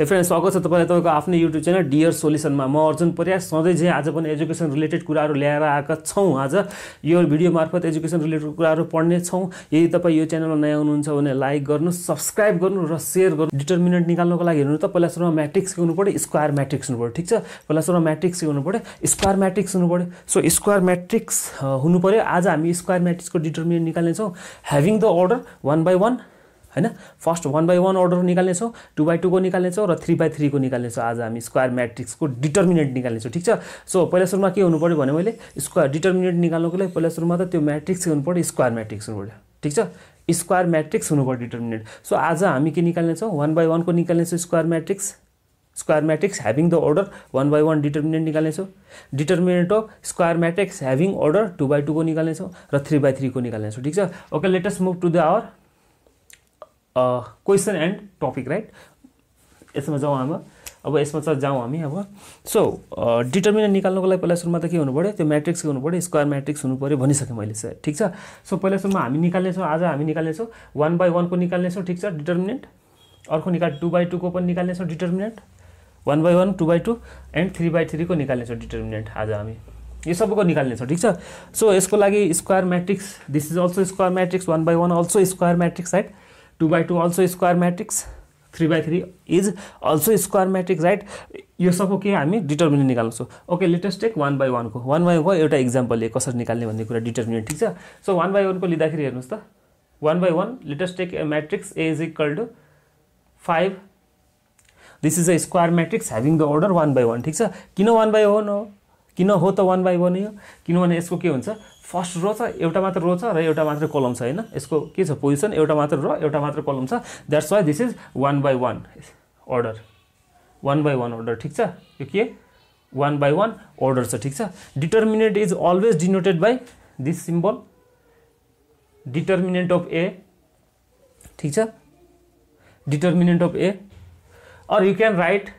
ए friend स्वागत छ तपाईँलाई तपाईँको आफ्नै युट्युब च्यानल डियर सोल्युसनमा म अर्जुन परिया सधैँ चाहिँ आज पनि एजुकेसन रिलेटेड कुराहरू ल्याएर आएका छौँ आज यो भिडियो मार्फत एजुकेसन रिलेटेड कुराहरू पढ्ने छौँ यदि तपाईँ यो च्यानलमा नयाँ हुनुहुन्छ भने लाइक गर्नु सब्सक्राइब गर्नु र सेयर गर्नु डिटर्मिनेन्ट निकाल्नुको लागि हेर्नु त पहिला सुरुमा म्याट्रिक्स सिक्नु पऱ्यो स्क्वायर म्याट्रिक्स हुनु पऱ्यो ठिक छ पहिला सुरुमा म्याट्रिक्स सिक्नु पऱ्यो स्क्वायर म्याट्रिक्स हुनु पऱ्यो सो स्क्वायर म्याट्रिक्स हुनु पऱ्यो आज हामी स्क्वायर म्याट्रिक्सको डिटर्मिनेन्ट निकाल्नेछौँ having the order one by one होइन first one by one order निकाल्नेछौँ टू बाई टूको निकाल्नेछौँ र थ्री बाई थ्रीको निकाल्नेछौँ आज हामी स्क्वायर म्याट्रिक्सको डिटर्मिनेन्ट निकाल्नेछौँ ठिक छ सो पहिला सुरुमा के हुनु पऱ्यो भने मैले स्क्वायर डिटर्मिनेन्ट निकाल्नुको लागि पहिला सुरुमा त त्यो म्याट्रिक्स हुनु पऱ्यो स्क्वायर म्याट्रिक्स हुनु पऱ्यो ठिक छ स्क्वायर म्याट्रिक्स हुनु पऱ्यो डिटर्मिनेन्ट सो आज हामी के निकाल्नेछौँ वान बाई वानको निकाल्नेछौँ square matrix square matrix having the order one by one determinant निकाल्नेछौँ determinant of square matrix having order two by टूको निकाल्नेछौँ र थ्री बाई थ्रीको निकाल्नेछौँ ठिक छ okay let us move to the our question and topic right यसमा जाउँ हाम्रो अब यसमा चाहिँ जाउँ हामी अब सो डिटर्मिनेन्ट निकाल्नुको लागि पहिला सुरुमा त के हुनु पऱ्यो त्यो म्याट्रिक्स के हुनु पऱ्यो स्क्वायर म्याट्रिक्स हुनु पऱ्यो भनिसकेँ मैले चाहिँ ठिक छ सो पहिला सुरुमा हामी निकाल्नेछौँ आज हामी निकाल्नेछौँ वान बाई वानको निकाल्नेछौँ ठिक छ डिटर्मिनेन्ट अर्को निकाल टू बाई टूको पनि निकाल्नेछौँ determinant one by one two by two and three by थ्रीको निकाल्नेछौँ डिटर्मिनेन्ट आज हामी यो सबैको निकाल्नेछौँ ठिक छ सो यसको लागि square matrix this is also square matrix one by one also square matrix right two by two also square matrix three by three is also square matrix right यो सबको के हामी डिटर्मिनेन्ट निकाल्छौँ okay latest take one by वानको one by वानको एउटा इक्जाम्पलले कसरी निकाल्ने भन्ने कुरा डिटर्मिनेन्ट ठिक छ सो वान बाई वानको लिँदाखेरि हेर्नुहोस् त one by one let us take matrix A is equal to five this is a square matrix having the order one by one ठिक छ किन वान बाई वान हो किन हो त वान बाई वान हो किनभने यसको के हुन्छ फर्स्ट रो छ एउटा मात्र रो छ र एउटा मात्र कलम छ होइन यसको के छ पोजिसन एउटा मात्र र एउटा मात्र कलम छ that's why this is one by one order one by one order ठिक छ यो के वान बाई वान अर्डर छ ठिक छ determinant is always denoted by this symbol determinant of A ठिक छ determinant of A or you can write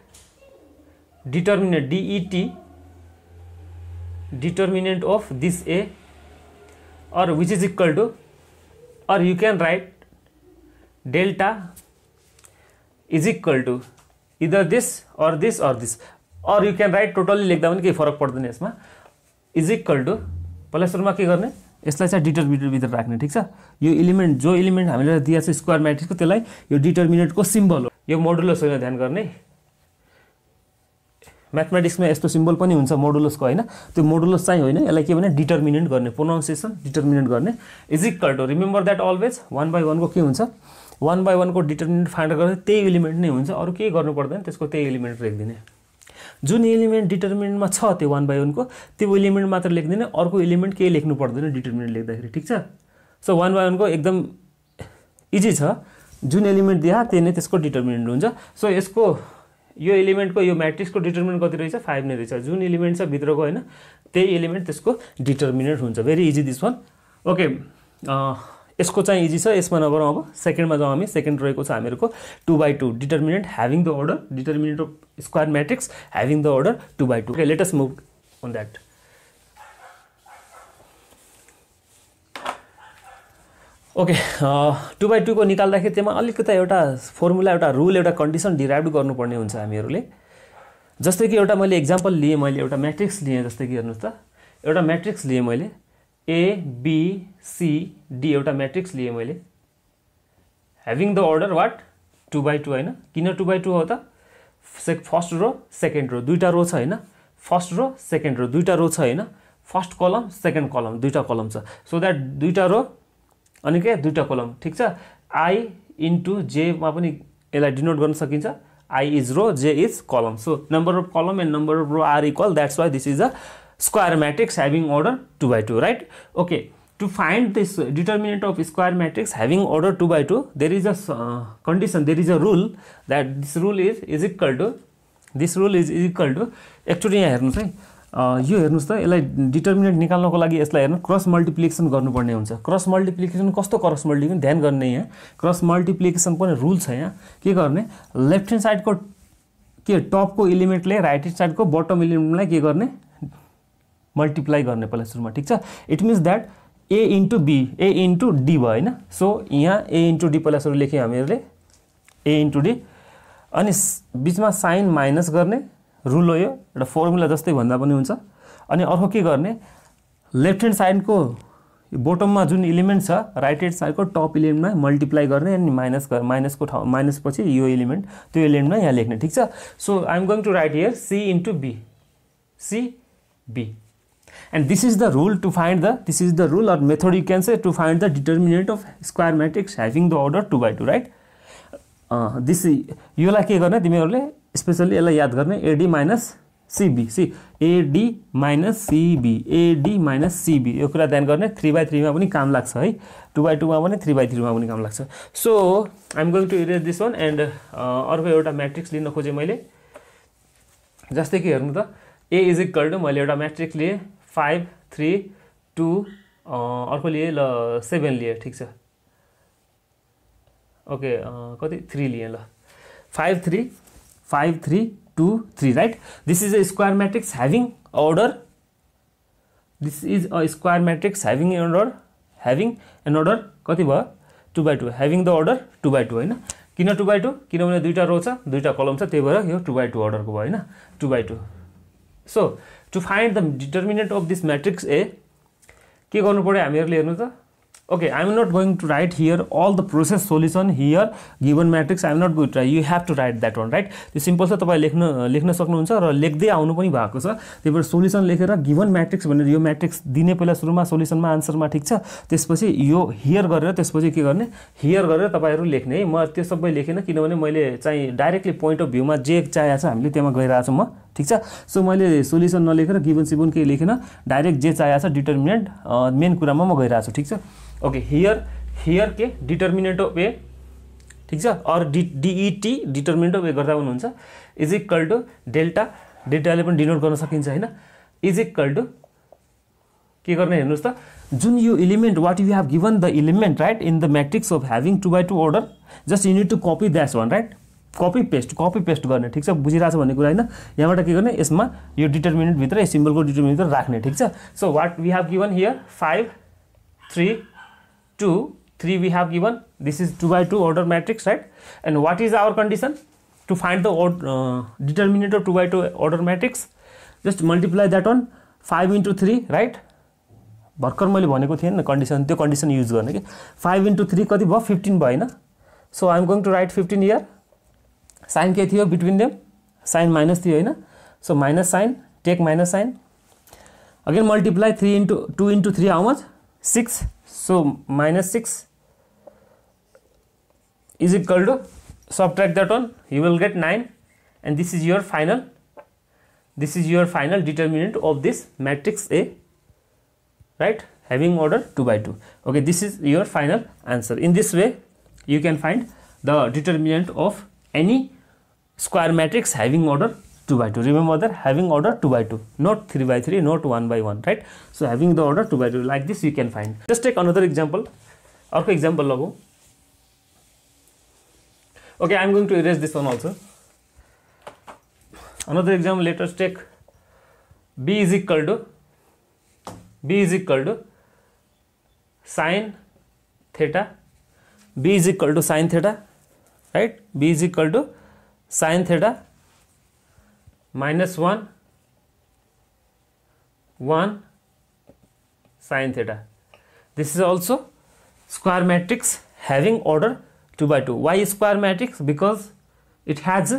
determinant det determinant of this A or which is equal to or you can write delta is equal to either this or this or this or you can write totally लेख्दा पनि केही फरक पर्दैन यसमा is equal to पहिला सुरुमा के गर्ने यसलाई चाहिँ डिटर्मिनेटभित्र राख्ने ठिक छ यो इलिमेन्ट जो इलिमेन्ट हामीले दिएको छ स्क्वायर म्याट्रिक्सको त्यसलाई यो डिटर्मिनेटको सिम्बल हो यो मोडुलस होइन ध्यान गर्ने म्याथमेटिक्समा यस्तो सिम्बल पनि हुन्छ मोडुलसको होइन त्यो मोडुलस चाहिँ होइन यसलाई के भने डिटर्मिनेन्ट गर्ने प्रोनाउन्सिएसन डिटर्मिनेन्ट गर्ने is equal to remember that always one by वानको के हुन्छ वान बाई वानको डिटर्मिनेन्ट फाइन्ड गर्दा त्यही एलिमेन्ट नै हुन्छ अरू केही गर्नु पर्दैन त्यसको त्यही एलिमेन्ट लेखिदिने जुन एलिमेन्ट डिटर्मिनेन्टमा छ त्यो वान बाई वानको त्यो एलिमेन्ट मात्र लेखिदिने अर्को एलिमेन्ट केही लेख्नु पर्दैन डिटर्मिनेन्ट लेख्दाखेरि ठिक छ सो वान बाई वानको एकदम इजी छ जुन एलिमेन्ट दिया त्यही नै त्यसको डिटर्मिनेन्ट हुन्छ सो यसको यो एलिमेन्टको यो म्याट्रिक्सको डिटर्मिनेन्ट कति रहेछ फाइभ नै रहेछ जुन इलिमेन्ट छ भित्रको होइन त्यही इलिमेन्ट त्यसको डिटर्मिनेन्ट हुन्छ very easy this one okay यसको चाहिँ इजी छ यसमा नगरौँ अब सेकेन्डमा जाउँ हामी सेकेन्ड रहेको छ हामीहरूको two by two determinant having the order determinant of square matrix having the order two by two let us move on that okay two by टूको निकाल्दाखेरि त्यसमा अलिकति एउटा फर्मुला एउटा रुल एउटा कन्डिसन डिराइभ गर्नुपर्ने हुन्छ हामीहरूले जस्तै कि एउटा मैले इक्जाम्पल लिएँ मैले एउटा म्याट्रिक्स लिएँ जस्तै कि हेर्नुहोस् त एउटा म्याट्रिक्स लिएँ मैले ए बी सी डी एउटा म्याट्रिक्स लिएँ मैले having the order what two by two होइन किन टु बाई टू हो त से फर्स्ट रो सेकेन्ड रो दुईवटा रो छ होइन फर्स्ट रो सेकेन्ड रो दुईवटा रो छ होइन फर्स्ट कलम सेकेन्ड कलम दुईवटा कलम छ सो द्याट दुईवटा रो अनि के दुईवटा कोलम ठिक छ आई इन्टु जेमा पनि यसलाई डिनोट गर्न सकिन्छ आई इज रो जे is column so number of column and number of row are equal that's why this is a square matrix having order two by two right okay to find this determinant of square matrix having order two by two there is a condition there is a rule that this rule is is equal to this rule is is equal to एकचोटि यहाँ हेर्नुहोस् है यो हेर्नुहोस् त यसलाई determinant निकाल्नको लागि यसलाई हेर्नु क्रस मल्टिप्लिकेसन गर्नुपर्ने हुन्छ क्रस मल्टिप्लिकेसन कस्तो क्रस मल्टिप्लिकेसन ध्यान गर्ने यहाँ क्रस मल्टिप्लिकेसन पनि रुल छ यहाँ के गर्ने लेफ्ट ह्यान्ड साइडको के टपको इलिमेन्टले राइट ह्यान्ड साइडको बटम इलिमेन्टलाई के गर्ने मल्टिप्लाई गर्ने पहिला सुरुमा ठिक छ it means that A into B A into D भयो होइन सो यहाँ ए इन्टु डी पहिला सुरु लेख्यौँ हामीहरूले ए इन्टु डी अनि बिचमा साइन माइनस गर्ने रुल हो यो एउटा फर्मुला जस्तै भन्दा पनि हुन्छ अनि अर्को के गर्ने लेफ्ट ह्यान्ड साइडको बोटममा जुन इलिमेन्ट छ राइट ह्यान्ड साइडको टप इलिमेन्टमा मल्टिप्लाई गर्ने अनि माइनस माइनसको ठाउँ माइनस यो इलिमेन्ट त्यो इलिमेन्टमा यहाँ लेख्ने ठिक छ so I'm going to write here C into B C B and this is the rule to find the this is the rule or method you can say to find the determinant of square matrix having the order two by 2 right this यसलाई के गर्ने तिमीहरूले specially यसलाई याद गर्ने AD minus CB C AD minus CB AD minus CB यो कुरा ध्यान गर्ने थ्री बाई थ्रीमा पनि काम लाग्छ है टु बाई टूमा पनि थ्री बाई थ्रीमा पनि काम लाग्छ so I'm going to erase this one and अर्को एउटा म्याट्रिक्स लिन खोजेँ मैले जस्तै कि हेर्नु त ए इज इक्वल टु मैले एउटा म्याट्रिक्स लिएँ फाइभ थ्री टू अर्को लिएँ ल सेभेन लिएँ ठिक छ ओके uh, कति थ्री लिएँ ल five three 5 3 2 3 right this is a square matrix having order this is a square matrix having an order कति भयो two by two having the order two by two होइन किन टु बाई टू किनभने दुईवटा रो छ दुईवटा कलम छ त्यही भएर यो टु बाई टू अर्डरको भयो होइन two by two so to find the determinant of this matrix A के गर्नु पऱ्यो हामीहरूले हेर्नु त okay i'm not going to write here all the process solution here given matrix i'm not going to write you have write write one right right त्यो simple छ तपाईँ लेख्न लेख्न सक्नुहुन्छ र लेख्दै आउनु पनि भएको छ त्यही भएर सोल्युसन लेखेर गिभन म्याट्रिक्स भनेर यो म्याट्रिक्स दिने पहिला सुरुमा सोल्युसनमा आन्सरमा ठिक छ त्यसपछि यो हियर गरेर त्यसपछि के गर्ने हियर गरेर तपाईँहरू लेख्ने है म त्यो सबै लेखेन किनभने मैले चाहिँ डाइरेक्टली पोइन्ट अफ भ्यूमा जे चाहिएको छ हामीले त्यहाँ गइरहेको छु म ठिक छ सो मैले सोल्युसन नलेखेर गिभन सिभन केही लेखेन डाइरेक्ट जे चाहिएको छ डिटर्मिनेन्ट मेन कुरामा म गइरहेको छु ठिक छ ओके हियर हियर के डिटर्मिनेन्ट अफ ए ठिक छ अरू डि डिइटी डिटर्मिनेन्ट अफ ए गर्दा हुन्छ इज इक्वल टु डेल्टा डेल्टाले पनि डिनोट गर्न सकिन्छ होइन इज इक्वल टु के गर्ने हेर्नुहोस् त जुन यो element what you have given the element right in the matrix of having two by two order just you need to copy that's one right copy paste copy paste गर्ने ठिक छ बुझिरहेको छ भन्ने कुरा होइन यहाँबाट के गर्ने यसमा यो डिटर्मिनेन्टभित्र यो सिम्बलको डिटर्मिनेन्टभित्र राख्ने ठिक छ so what we have given here five three 2 3 we have given this is 2 by 2 order matrix right and what is our condition to find the uh, determinant of 2 by 2 order matrix just multiply that one 5 into 3 right भर्खर मैले भनेको थिएँ नि condition त्यो condition use गर्ने कि five into three कति भयो फिफ्टिन भयो होइन so I'm going to write fifteen here sign के थियो बिट्विन देम साइन माइनस थियो होइन so minus sign take minus sign again multiply three into two into three how much six so minus 6 is equal to subtract that one you will get 9 and this is your final this is your final determinant of this matrix A right having order 2 by 2 okay this is your final answer in this way you can find the determinant of any square matrix having order 2 by 2 remember that having order 2 by 2 not 3 by 3 not 1 by 1 right so having the order 2 by 2 like this you can find just take another example अर्को example logo okay i'm going to erase this one also another example let us take b is equal to b is equal to sine theta b is equal to sine theta right b is equal to sine theta minus 1 1 sine theta. This is also square matrix having order 2 by 2. Why square matrix? Because it has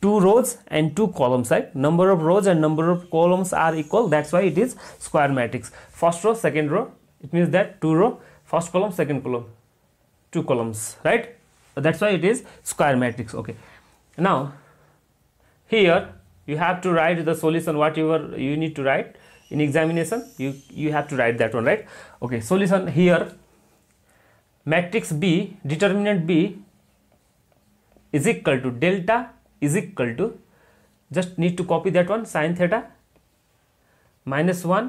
two rows and two columns right number of rows and number of columns are equal that's why it is square matrix first row second row it means that two row first column second column two columns right that's why it is square matrix okay now here you have to write the solution whatever you need to write in examination you you have to write that one right okay solution here matrix b determinant b is equal to delta is equal to just need to copy that one sine theta minus 1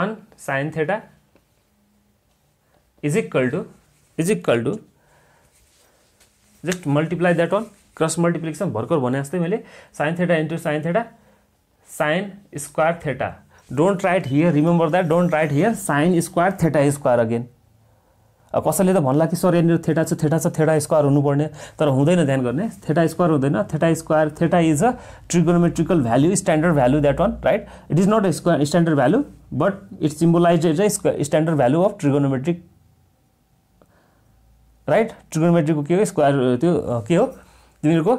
1 sine theta is equal to is equal to just multiply that one cross multiplication भर्खर भने जस्तै मैले sine theta into sine theta sine square theta don't write here remember that don't write here sine square theta square again कसैले त भन्ला कि sir यहाँनिर theta छ थेटा छ थेटा स्क्वायर हुनुपर्ने तर हुँदैन ध्यान गर्ने थेटा स्क्वायर हुँदैन theta square theta is a trigonometrical value standard value that one right it is not a square standard value but it symbolise is a standard value of trigonometric right ट्रिगोनोमेट्रिकको के हो square त्यो के हो तिनीहरूको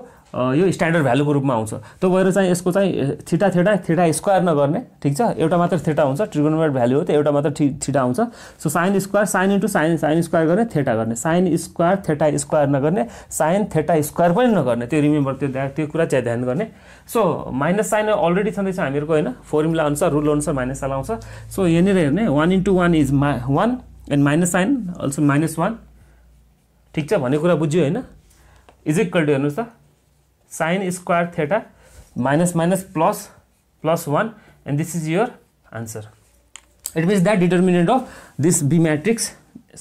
यो standard भ्यालुको रूपमा आउँछ त्यो भएर चाहिँ यसको चाहिँ थिटा थिटा थिटा स्क्वायर नगर्ने ठिक छ एउटा मात्र थिटा हुन्छ ट्रिगोनोमेट भ्यालु हो त्यो एउटा मात्र ठि थिटा आउँछ so sine square sine into sine sine square गर्ने थेटा गर्ने साइन स्क्वायर थेटा स्क्वायर नगर्ने साइन थेटा स्क्वायर पनि नगर्ने त्यो रिमेम्बर त्यो त्यो कुरा चाहिँ ध्यान गर्ने सो माइनस साइन अलरेडी छँदैछ हामीहरूको होइन फर्मुला अनुसार रुल अनुसार माइनस साल आउँछ सो यहाँनिर हेर्ने वान इन्टु वान इज मा one and minus sign also minus one ठिक छ भन्ने कुरा बुझ्यो होइन इज इक्वल टु हेर्नुहोस् त sine square theta minus minus plus plus one and this is your answer it means that determinant of this B matrix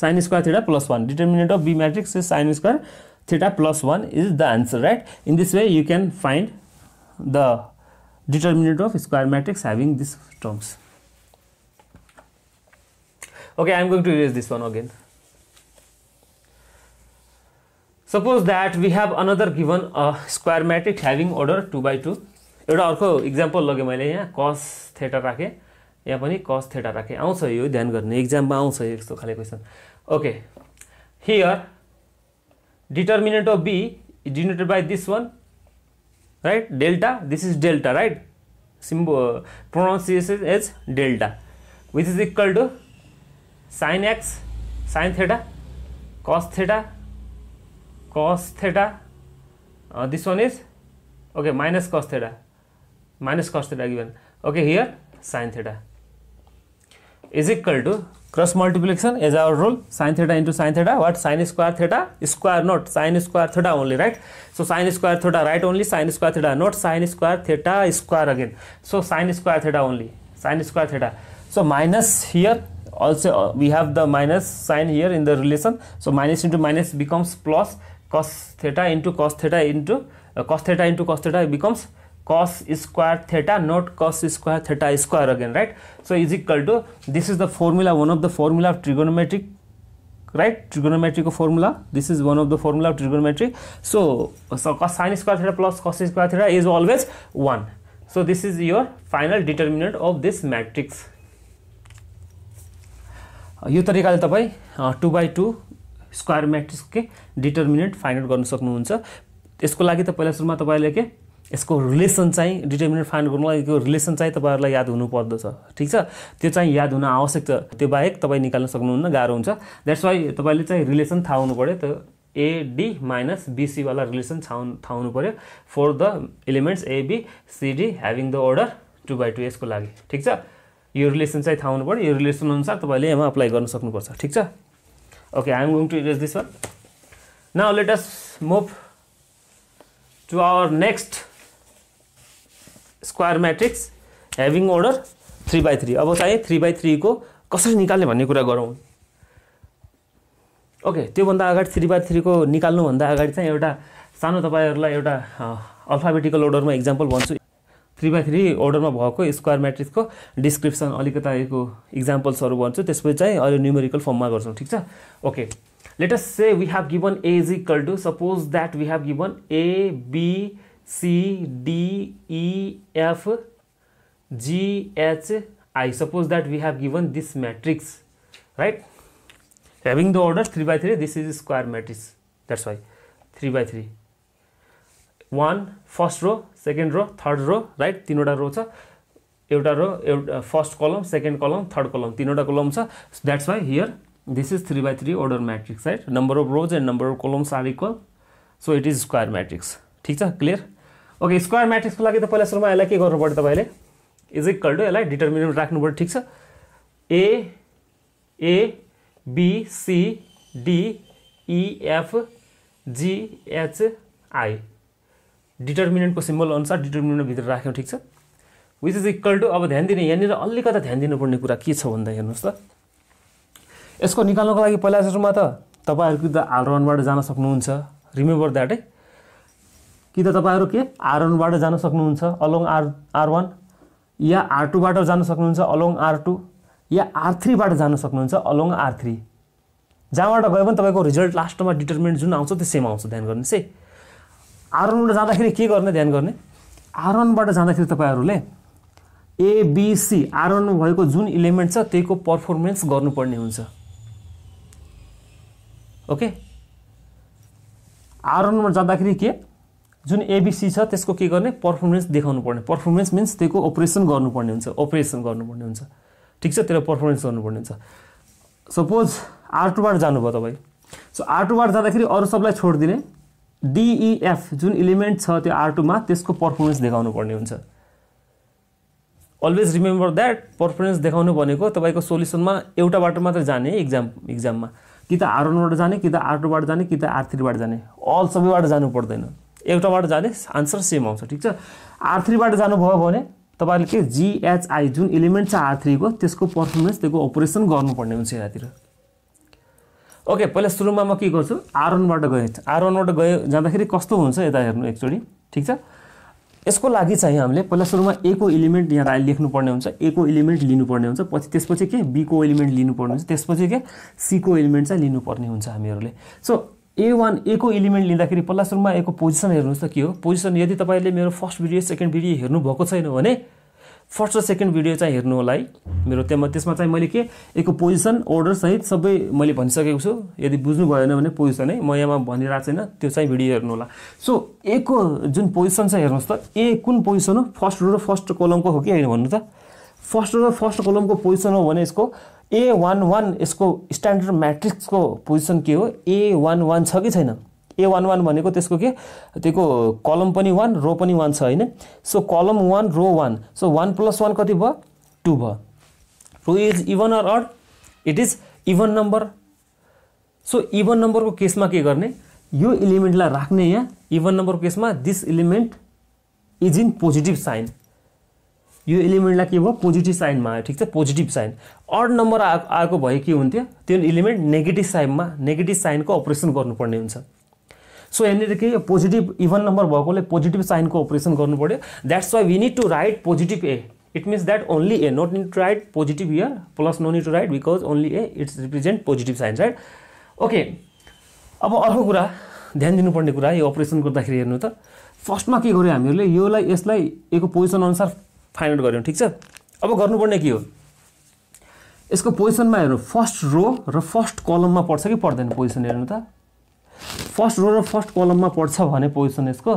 sine square theta plus one determinant of B matrix is sine square theta plus 1 is the answer right in this way you can find the determinant of square matrix having these terms okay i'm going to erase this one again suppose that we have another given a square matrix having order two by two एउटा अर्को example लगेँ मैले यहाँ कस theta राखेँ यहाँ पनि कस थेटा राखेँ आउँछ यो ध्यान गर्ने इक्जाममा आउँछ यस्तो खाले question okay here determinant of B denoted by this one right delta this is delta right symbol pronunciation as delta which is equal to sine x sine theta cos theta cos theta uh, this one is okay minus cos theta minus cos theta given okay here sin theta is equal to cross multiplication as our rule sin theta into sin theta what sin square theta square not sin square theta only right so sin square theta right only sin square theta not sin square theta square again so sin square theta only sin square theta so minus here also uh, we have the minus sign here in the relation so minus into minus becomes plus plus cos theta into cos theta into uh, cos theta into cos theta becomes cos square theta not cos square theta square again right so is equal to this is the formula one of the formula of trigonometric right trigonometric formula this is one of the formula of trigonometry so so cos sine square theta plus cos square theta is always 1 so this is your final determinant of this matrix यो तरिकाले तपाईँ two by two square म्याट्रिक्सकै determinant find out गर्न सक्नुहुन्छ यसको लागि त पहिला सुरुमा तपाईँले के यसको रिलेसन चाहिँ डिटर्मिनेन्ट फाइन्ड गर्नु लागि रिलेसन चाहिँ तपाईँहरूलाई याद हुनुपर्दछ ठिक छ त्यो चाहिँ याद हुन आवश्यक छ त्यो बाहेक तपाईँ निकाल्न सक्नुहुन्न गाह्रो हुन्छ द्याट्स वाइ तपाईँले चाहिँ रिलेसन थाहा हुनु पऱ्यो त्यो एडी माइनस बिसीवाला रिलेसन छाउ थाहा हुनु पऱ्यो for the elements AB CD having the order two by two यसको लागि ठिक छ यो रिलेसन चाहिँ थाहा हुनु पऱ्यो यो रिलेसन अनुसार तपाईँले एमा अप्लाई गर्न सक्नुपर्छ ठिक छ okay am going to erase this one now let us move to our next square matrix, having order 3 by 3. अब चाहिँ by बाई को कसरी निकाल्ने भन्ने कुरा गरौँ ओके त्योभन्दा अगाडि थ्री बाई थ्रीको निकाल्नुभन्दा अगाडि चाहिँ एउटा सानो तपाईँहरूलाई एउटा अल्फाबेटिकल अर्डरमा इक्जाम्पल भन्छु थ्री बाई थ्री अर्डरमा भएको स्क्वायर म्याट्रिक्सको डिस्क्रिप्सन अलिकता यो इक्जाम्पल्सहरू भन्छु त्यसपछि चाहिँ अहिले न्युमेरिकल फर्ममा गर्छौँ ठिक छ okay let's say we have given A is equal to suppose that we have given A B C D E F G H I suppose that we have given this matrix right having the order three by three this is square matrix that's why three by three one first row second row third row right तिनवटा row छ एउटा रो एउटा first कलम second कलम third कलम तिनवटा column छ that's why here this is three by three order matrix right number of rows and number of columns are equal so it is square matrix ठिक छ क्लियर ओके स्क्वायर म्याट्रिक्सको लागि त पहिला सुरुमा यसलाई के गर्नु पऱ्यो तपाईँले इज इक्वल टु यसलाई डिटर्मिनेन्ट राख्नु पऱ्यो ठिक छ A A B C D E F G H I डिटर्मिनेन्टको सिम्बल अनुसार डिटर्मिनेन्टभित्र राख्यौँ ठिक छ विच इज इक्वल टु अब ध्यान दिने यहाँनिर अलिकता ध्यान दिनुपर्ने कुरा के छ भन्दा हेर्नुहोस् त यसको निकाल्नको लागि पहिला सुरुमा त तपाईँहरू कि त आर वानबाट जान सक्नुहुन्छ रिमेम्बर द्याट है कि त तपाईँहरू के आर वानबाट जान सक्नुहुन्छ अलोङ आर आर वान या आर टूबाट जान सक्नुहुन्छ अलोङ आर टू या आर थ्रीबाट जान सक्नुहुन्छ अलोङ आर थ्री जहाँबाट गयो भने तपाईँको रिजल्ट लास्टमा डिटर्मिनेन्ट जुन आउँछ त्यो सेम आउँछ ध्यान गर्नुहोस् है आरोहणबाट जाँदाखेरि के गर्ने ध्यान गर्ने आरोहणबाट जाँदाखेरि तपाईँहरूले एबिसी आरोहण भएको जुन इलिमेन्ट छ त्यहीको पर्फर्मेन्स गर्नुपर्ने हुन्छ ओके आरोहणमा जाँदाखेरि के जुन एबिसी छ त्यसको के गर्ने पर्फर्मेन्स देखाउनु पर्ने पर्फर्मेन्स मिन्स त्यहीको अपरेसन गर्नुपर्ने हुन्छ अपरेसन गर्नुपर्ने हुन्छ ठिक छ त्यसलाई पर्फर्मेन्स गर्नुपर्ने हुन्छ सपोज आर टूबाट जानुभयो तपाईँ सो आर टूबाट जाँदाखेरि अरू सबलाई छोडिदिने डिइएफ e जुन इलिमेन्ट छ त्यो आर टूमा त्यसको पर्फर्मेन्स देखाउनु पर्ने हुन्छ अलवेज रिमेम्बर द्याट पर्फर्मेन्स देखाउनु भनेको तपाईँको सोल्युसनमा बाटो मात्र जाने इक्जाम इक्जाममा कि त आर वानबाट जाने कि त आर टूबाट जाने कि त आर थ्रीबाट जाने अल सबैबाट जानु पर्दैन एउटाबाट जाने आन्सर सेम आउँछ ठिक छ आर थ्रीबाट जानुभयो भने तपाईँले के जिएचआई जुन इलिमेन्ट छ आर थ्रीको त्यसको पर्फर्मेन्स त्यसको अपरेसन गर्नुपर्ने हुन्छ यहाँतिर ओके पहिला सुरुमा म के गर्छु आरवानबाट गएँ आरवानबाट गयो जाँदाखेरि कस्तो हुन्छ यता हेर्नु एकचोटि ठिक छ यसको लागि चाहिँ हामीले पहिला सुरुमा ए को इलिमेन्ट यहाँ लेख्नुपर्ने हुन्छ ए को इलिमेन्ट लिनुपर्ने हुन्छ पछि त्यसपछि के बी को इलिमेन्ट लिनुपर्ने हुन्छ त्यसपछि के सी को इलिमेन्ट चाहिँ लिनुपर्ने हुन्छ हामीहरूले सो ए वान ए को इलिमेन्ट लिँदाखेरि पहिला सुरुमा ए पोजिसन हेर्नुहोस् त के हो पोजिसन यदि तपाईँले मेरो फर्स्ट भिडियो सेकेन्ड भिडियो हेर्नुभएको छैन भने फर्स्ट र सेकेन्ड भिडियो चाहिँ हेर्नु होला है मेरो त्यहाँ त्यसमा चाहिँ मैले के एकको पोजिसन अर्डर सहित सबै मैले भनिसकेको छु यदि बुझ्नु भएन भने पोजिसन है म यहाँमा भनिरहेको छैन त्यो चाहिँ भिडियो हेर्नु होला सो को जुन पोजिसन छ हेर्नुहोस् त ए कुन पोजिसन हो फर्स्ट रो र फर्स्ट कोलमको हो कि होइन भन्नु त फर्स्ट रु र फर्स्ट कोलमको पोजिसन हो भने यसको ए वान वान यसको स्ट्यान्डर्ड म्याट्रिक्सको पोजिसन के हो ए वान वान छ कि छैन ए वान वान भनेको त्यसको के त्यसको कलम पनि वान रो पनि वान छ होइन so column one row one so one plus one कति भयो टू भयो row is even or odd it is even number so even नम्बरको केसमा के गर्ने यो इलिमेन्टलाई राख्ने यहाँ इभन नम्बरको केसमा this element is in positive sign यो इलिमेन्टलाई के भयो पोजिटिभ साइनमा आयो ठिक छ पोजिटिभ साइन अड नम्बर आएको भए के हुन्थ्यो त्यो इलिमेन्ट नेगेटिभ साइनमा नेगेटिभ साइनको अपरेसन गर्नुपर्ने हुन्छ सो यहाँनिर के पोजिटिभ इभन नम्बर भएकोले पोजिटिभ साइनको अपरेसन गर्नु पऱ्यो that's why we need to write positive A it means that only A not need to write positive here plus no need to write because only A it's represent positive signs right okay अब अर्को कुरा ध्यान दिनुपर्ने कुरा यो operation गर्दाखेरि हेर्नु त फर्स्टमा के गर्यो हामीहरूले योलाई यसलाई योको पोजिसन अनुसार फाइन्ड आउट गऱ्यौँ ठिक छ अब गर्नुपर्ने के हो यसको पोजिसनमा हेर्नु फर्स्ट रो र फर्स्ट कलममा पर्छ कि पर्दैन पोजिसन हेर्नु त फर्स्ट रो र फर्स्ट कलममा पढ्छ भने पोजिसन यसको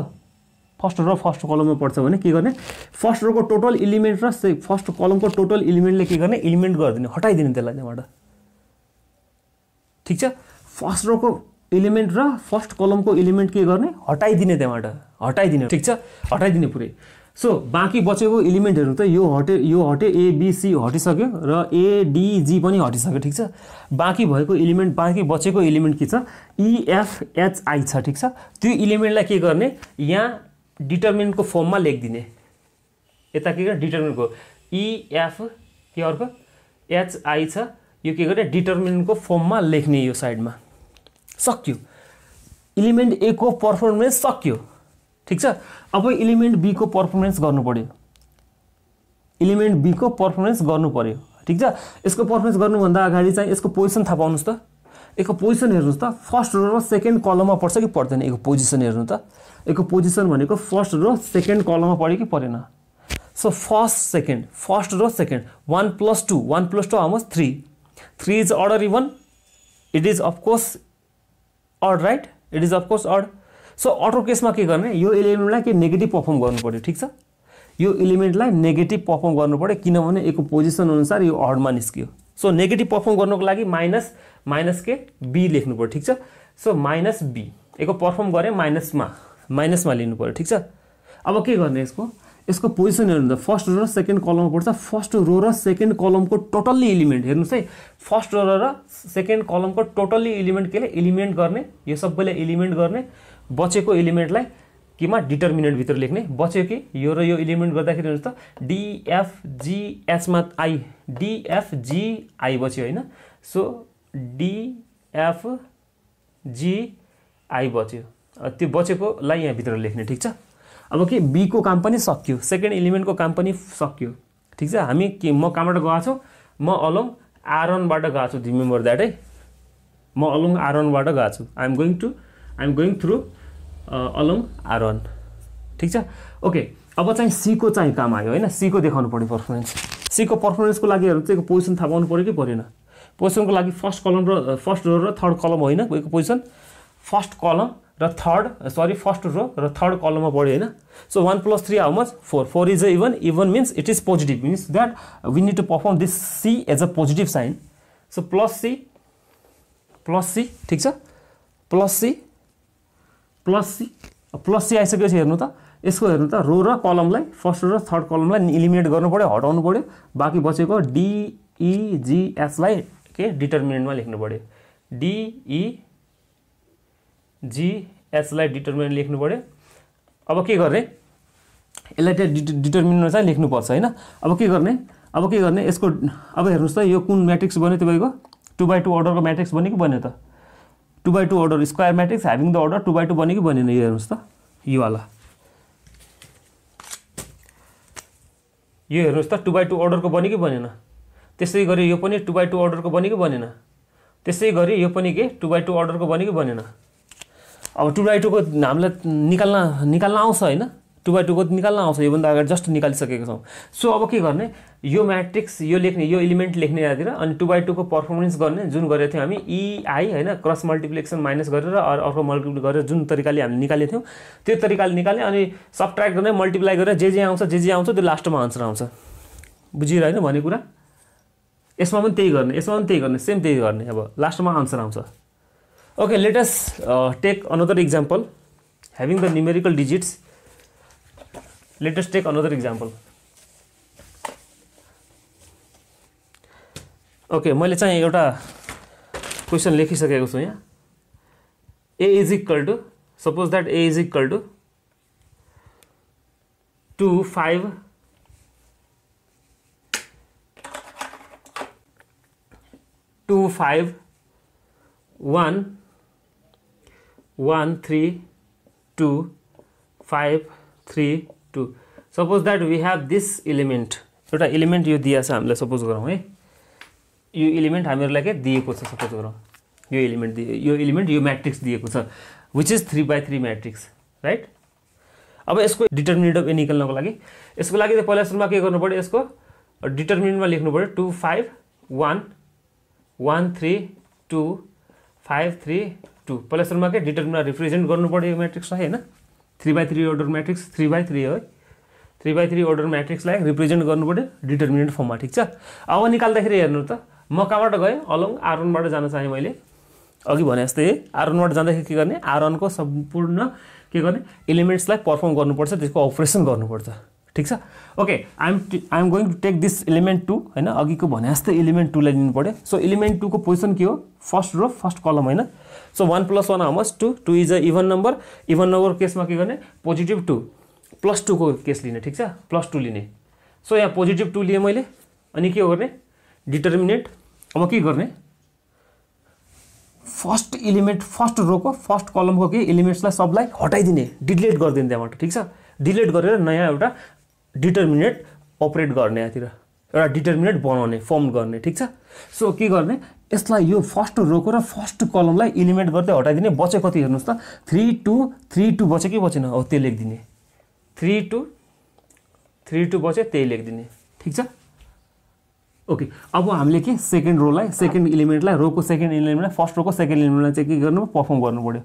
फर्स्ट रो र फर्स्ट कलममा पर्छ भने के गर्ने फर्स्ट रोको टोटल इलिमेन्ट र फर्स्ट कलमको टोटल इलिमेन्टले के गर्ने इलिमेन्ट गरिदिने हटाइदिने त्यसलाई त्यहाँबाट ठिक छ फर्स्ट रोको इलिमेन्ट र फर्स्ट कलमको इलिमेन्ट के गर्ने हटाइदिने त्यहाँबाट हटाइदिने ठिक छ हटाइदिने पुरै सो बाँकी बचेको इलिमेन्टहरू त यो हटे यो हटे एबिसी हटिसक्यो र एडिजी पनि हटिसक्यो ठिक छ बाँकी भएको इलिमेन्ट बाँकी बचेको इलिमेन्ट के छ इएफएचआई e, छ ठिक छ त्यो इलिमेन्टलाई के गर्ने यहाँ डिटर्मिनेन्टको फर्ममा लेखिदिने यता के गर्ने डिटर्मिनेन्टको इएफ e, के अर्को एचआई छ यो के गर्ने डिटर्मिनेन्टको फर्ममा लेख्ने यो साइडमा सक्यो इलिमेन्ट ए को पर्फर्मेन्स सक्यो ठिक छ अब इलिमेन्ट बीको पर्फर्मेन्स गर्नु पऱ्यो इलिमेन्ट बीको पर्फर्मेन्स गर्नु पऱ्यो ठिक छ यसको पर्फर्मेन्स गर्नुभन्दा अगाडि चाहिँ यसको पोजिसन थाहा पाउनुहोस् त यसको पोजिसन हेर्नुहोस् त फर्स्ट रो र सेकेन्ड कलममा पर्छ कि पर्दैन यसको पोजिसन हेर्नु त यसको पोजिसन भनेको फर्स्ट रो सेकेन्ड कलममा पऱ्यो कि परेन सो फर्स्ट सेकेन्ड फर्स्ट र second one plus two one plus two आउनुहोस् three three is order even it is of course odd right it is of course odd so अर्को केसमा के गर्ने यो इलिमेन्टलाई के नेगेटिभ पर्फर्म गर्नु पऱ्यो ठिक छ यो इलिमेन्टलाई नेगेटिभ पर्फर्म गर्नु पऱ्यो किनभने यसको पोजिसन अनुसार यो अडमा निस्कियो सो नेगेटिभ पर्फर्म गर्नुको लागि माइनस माइनस के बी लेख्नु पऱ्यो ठिक छ सो माइनस बी एको पर्फर्म गरेँ माइनसमा माइनसमा लिनु पऱ्यो ठिक छ अब के गर्ने यसको यसको पोजिसन हेर्नु त फर्स्ट रो र सेकेन्ड कलममा पर्छ फर्स्ट रो र सेकेन्ड कलमको टोटल्ली इलिमेन्ट हेर्नुहोस् है फर्स्ट रो र सेकेन्ड कलमको टोटल्ली इलिमेन्ट केले इलिमेन्ट गर्ने यो सबैले इलिमेन्ट गर्ने बचेको इलिमेन्टलाई केमा डिटर्मिनेन्टभित्र लेख्ने बच्यो कि यो र यो इलिमेन्ट गर्दाखेरि हुन्छ त डिएफजिएचमा आई डिएफजिआई बच्यो होइन सो डिएफजिआई बच्यो त्यो बचेकोलाई यहाँभित्र लेख्ने ठिक छ अब के बीको काम पनि सकियो सेकेन्ड इलिमेन्टको काम पनि सकियो ठिक छ हामी के म कहाँबाट गएको छौँ म अलोङ आरनबाट गएको छु रिमेम्बर द्याट है म अलोङ आरनबाट गएको छु I'm going to I'm going through along R one ठिक छ ओके अब चाहिँ सीको चाहिँ काम आयो होइन सीको देखाउनु पऱ्यो पर्फर्मेन्स सीको पर्फर्मेन्सको लागि चाहिँ पोजिसन थाहा पाउनु पऱ्यो कि परेन पोजिसनको लागि फर्स्ट कलम र फर्स्ट रो र थर्ड कलम होइन पोजिसन फर्स्ट कलम र थर्ड सरी फर्स्ट रो र थर्ड कलममा बढ्यो होइन so one plus three how much four four is a even even means it is positive means that we need to perform this C as a positive sign so plus C plus C ठिक छ plus C plus C plus C आइसकेपछि हेर्नु त यसको हेर्नु त रो र कलमलाई first row र थर्ड कलमलाई इलिमिनेट गर्नु पऱ्यो हटाउनु पऱ्यो बाँकी बचेको डिइजिएसलाई e, के डिटर्मिनेन्टमा लेख्नु पऱ्यो डिइजिएसलाई e, डिटर्मिनेन्ट लेख्नु पऱ्यो अब के गर्ने यसलाई त्यहाँ डिट डिटर्मिनेन्टमा चाहिँ लेख्नुपर्छ होइन अब के गर्ने अब के गर्ने यसको अब हेर्नुहोस् त यो कुन म्याट्रिक्स बन्यो तपाईँको टु बाई टू अर्डरको म्याट्रिक्स बन्यो कि बन्यो त two by two order square matrix having the order two by two बन्यो कि बनेन यो हेर्नुहोस् त योवाला यो हेर्नुहोस् त टु बाई टू अर्डरको बन्यो कि बनेन त्यसै गरी यो पनि टु बाई टू अर्डरको बन्यो कि बनेन त्यसै गरी यो पनि के टु बाई टू अर्डरको बन्यो कि बनेन अब टु बाई टूको हामीलाई निकाल्न निकाल्न आउँछ होइन टु बाई टूको निकाल्न आउँछ योभन्दा अगाडि जस्ट निकालिसकेको छौँ सो अब के गर्ने यो म्याट्रिक्स यो लेख्ने यो इलिमेन्ट लेख्ने यहाँतिर अनि टु बाई टूको पर्फर्मेन्स गर्ने जुन गरेको थियौँ हामी इआई e होइन क्रस मल्टिप्लिकेसन माइनस गरेर अरू अर्को मल्टिप्लिक गरेर जुन तरिकाले हामी निकालेको थियौँ त्यो तरिकाले निकाल्ने अनि सब्ट्र्याक्ट गर्ने मल्टिप्लाई गरेर जे जे आउँछ जे जे आउँछ त्यो लास्टमा आन्सर आउँछ बुझिरहेन होइन भन्ने कुरा यसमा पनि त्यही गर्ने यसमा पनि त्यही गर्ने सेम त्यही गर्ने अब लास्टमा आन्सर आउँछ okay latest take another example having the numerical digits let take another example okay मैं चाहे चाहिँ एउटा क्वेसन लेखिसकेको यहाँ A is equal to suppose that A is equal to two five two five one one three two five three two suppose that we have this element एउटा element यो दिया छ हामीलाई सपोज गरौँ है यो इलिमेन्ट हामीहरूलाई के दिएको छ सपोज गरौँ यो इलिमेन्ट दियो यो इलिमेन्ट यो म्याट्रिक्स दिएको छ which is three by three matrix right अब यसको डिटर्मिनेन्ट अफ ए निकाल्नको लागि यसको लागि त पहिला सुरुमा के गर्नु पऱ्यो यसको डिटर्मिनेन्टमा लेख्नु पऱ्यो two five one one three two five three two पहिला सुरुमा के डिटर्मिनेन्ट रिप्रेजेन्ट गर्नु पऱ्यो यो म्याट्रिक्सलाई होइन three by three order matrix three by three हो है थ्री बाई थ्री अर्डर म्याट्रिक्सलाई रिप्रेजेन्ट गर्नु पऱ्यो डिटर्मिनेन्ट फर्ममा ठिक छ अब निकाल्दाखेरि हेर्नु त म कहाँबाट गएँ अलङ आरवानबाट जान चाहेँ मैले अघि भने जस्तै बाट जाँदाखेरि के गर्ने को सम्पूर्ण के गर्ने इलिमेन्ट्सलाई पर्फर्म गर्नुपर्छ त्यसको अपरेसन गर्नुपर्छ ठिक छ okay I'm I'm going to take this element two होइन अघिको भने जस्तै इलिमेन्ट टूलाई लिनु पऱ्यो सो इलिमेन्ट टूको पोजिसन के हो फर्स्ट रो फर्स्ट कलम होइन सो वान प्लस वान हमस two two is a even number even नम्बरको केसमा के गर्ने पोजिटिभ टू प्लस टूको केस लिने ठिक छ प्लस टू लिने सो यहाँ पोजिटिभ टू लिएँ मैले अनि के गर्ने डिटर्मिनेन्ट अब के गर्ने फर्स्ट इलिमेन्ट फर्स्ट रोको फर्स्ट कलमको के इलिमेन्ट्सलाई सबलाई हटाइदिने डिलिट गरिदिने त्यहाँबाट ठिक छ डिलिट गरेर नयाँ एउटा डिटर्मिनेट अपरेट गर्ने यहाँतिर एउटा डिटर्मिनेट बनाउने फर्म गर्ने ठिक छ सो के गर्ने यसलाई यो फर्स्ट रोको र फर्स्ट कलमलाई इलिमेन्ट गर्दै हटाइदिने बचे कति हेर्नुहोस् त थ्री टू थ्री टू बच्यो कि बचेन हो त्यो लेखिदिने थ्री टू थ्री टू बच्यो त्यही लेखिदिने ठिक छ ओके अब हामीले के सेकेन्ड रोलाई सेकेन्ड इलिमेन्टलाई रोको सेकेन्ड इलिमेन्टलाई फर्स्ट रोको सेकेन्ड इलिमेन्टलाई चाहिँ के गर्नु पर्फर्म गर्नु पऱ्यो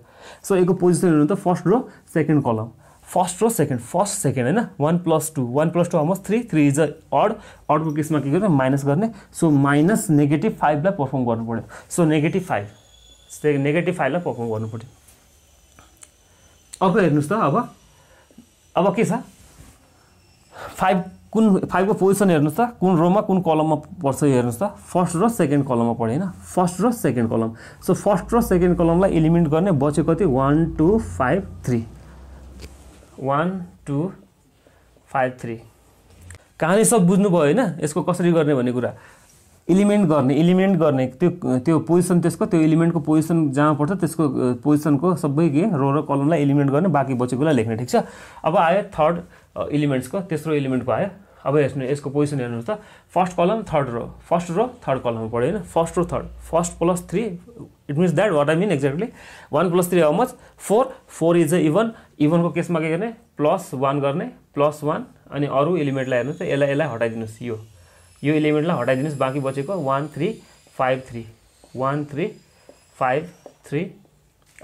सो यसको पोजिसन हेर्नु त first row second column first र सेकेन्ड फर्स्ट सेकेन्ड होइन one plus two one plus two almost three three is a odd अडको केसमा के गर्ने माइनस गर्ने सो माइनस नेगेटिभ फाइभलाई पर्फर्म गर्नु पऱ्यो सो नेगेटिभ फाइभ नेगेटिभ फाइभलाई पर्फर्म गर्नु पऱ्यो अर्को हेर्नुहोस् त अब अब के छ फाइभ कुन फाइभको पोजिसन हेर्नुहोस् त कुन रोमा कुन कलममा पर्छ यो हेर्नुहोस् त फर्स्ट र सेकेन्ड कलममा पऱ्यो होइन फर्स्ट र सेकेन्ड कलम सो फर्स्ट र सेकेन्ड कलमलाई एलिमेन्ट गर्ने बच्यो कति one two five three one two five three कहाँले सब बुझ्नुभयो होइन यसको कसरी गर्ने भन्ने कुरा इलिमेन्ट गर्ने इलिमेन्ट गर्ने त्यो त्यो पोजिसन त्यसको त्यो इलिमेन्टको पोजिसन जहाँ पर्छ त्यसको पोजिसनको सबै के रो र कलमलाई इलिमेन्ट गर्ने बाँकी बचेकोलाई लेख्ने ठिक छ अब आयो थर्ड इलिमेन्ट्सको तेस्रो इलिमेन्टको आयो अब हेर्नु यसको पोजिसन हेर्नुहोस् त first column third row first row third कलममा पऱ्यो होइन first row third first plus three it means that what I mean exactly one plus three how much four four is a even इभनको केसमा के गर्ने plus one गर्ने plus one अनि अरू इलिमेन्टलाई हेर्नुहोस् त यसलाई यसलाई हटाइदिनुहोस् यो यो इलिमेन्टलाई हटाइदिनुहोस् बाँकी बचेको one three five three one three five three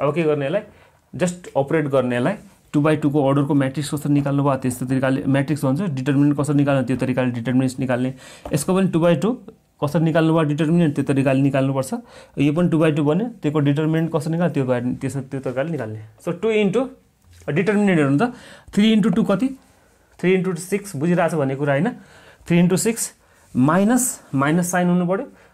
अब के गर्ने यसलाई जस्ट अपरेट गर्नेलाई टू बाई टूको अर्डरको म्याट्रिक्स कसरी निकाल्नु भयो त्यस्तो तरिकाले म्याट्रिक्स भन्छ डिटर्मिनेन्ट कसरी निकाल्नु त्यो तरिकाले डिटर्मिनेन्ट निकाल्ने यसको पनि टू बाई टू कसरी निकाल्नु भयो डिटर्मिनेन्ट त्यो तरिकाले निकाल्नुपर्छ यो पनि टू बाई टू भन्यो त्यसको डिटर्मिनेन्ट कसरी निकाल्नु त्यो बाई त्यसो त्यो तरिकाले निकाल्ने सो टू इन्टू डिटर्मिनेन्ट हेर्नु त थ्री इन्टू टू कति थ्री इन्टू सिक्स बुझिरहेको छ भन्ने कुरा होइन three into six minus minus sign हुनु पऱ्यो